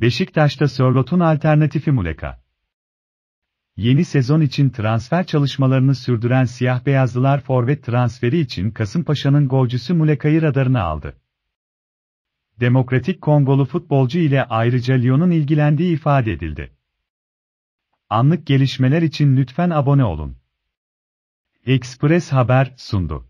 Beşiktaş'ta Sörlot'un alternatifi Muleka. Yeni sezon için transfer çalışmalarını sürdüren siyah beyazlılar forvet transferi için Kasımpaşa'nın golcüsü Muleka'yı radarına aldı. Demokratik Kongolu futbolcu ile ayrıca Lyon'un ilgilendiği ifade edildi. Anlık gelişmeler için lütfen abone olun. Express Haber sundu.